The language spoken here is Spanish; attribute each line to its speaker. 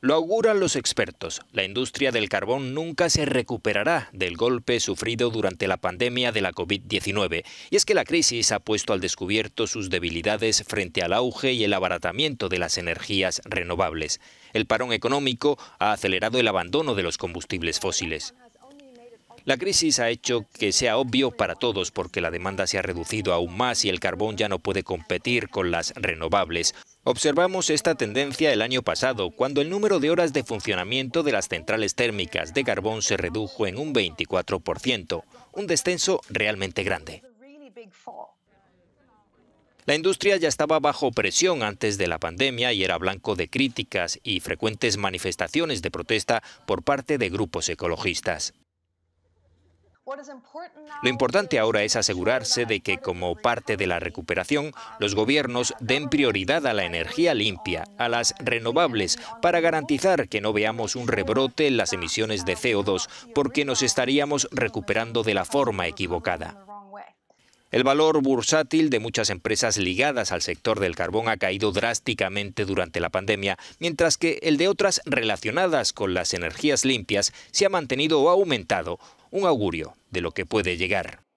Speaker 1: Lo auguran los expertos, la industria del carbón nunca se recuperará del golpe sufrido durante la pandemia de la COVID-19, y es que la crisis ha puesto al descubierto sus debilidades frente al auge y el abaratamiento de las energías renovables. El parón económico ha acelerado el abandono de los combustibles fósiles. La crisis ha hecho que sea obvio para todos porque la demanda se ha reducido aún más y el carbón ya no puede competir con las renovables. Observamos esta tendencia el año pasado, cuando el número de horas de funcionamiento de las centrales térmicas de carbón se redujo en un 24%, un descenso realmente grande. La industria ya estaba bajo presión antes de la pandemia y era blanco de críticas y frecuentes manifestaciones de protesta por parte de grupos ecologistas. Lo importante ahora es asegurarse de que, como parte de la recuperación, los gobiernos den prioridad a la energía limpia, a las renovables, para garantizar que no veamos un rebrote en las emisiones de CO2, porque nos estaríamos recuperando de la forma equivocada. El valor bursátil de muchas empresas ligadas al sector del carbón ha caído drásticamente durante la pandemia, mientras que el de otras relacionadas con las energías limpias se ha mantenido o aumentado, un augurio de lo que puede llegar.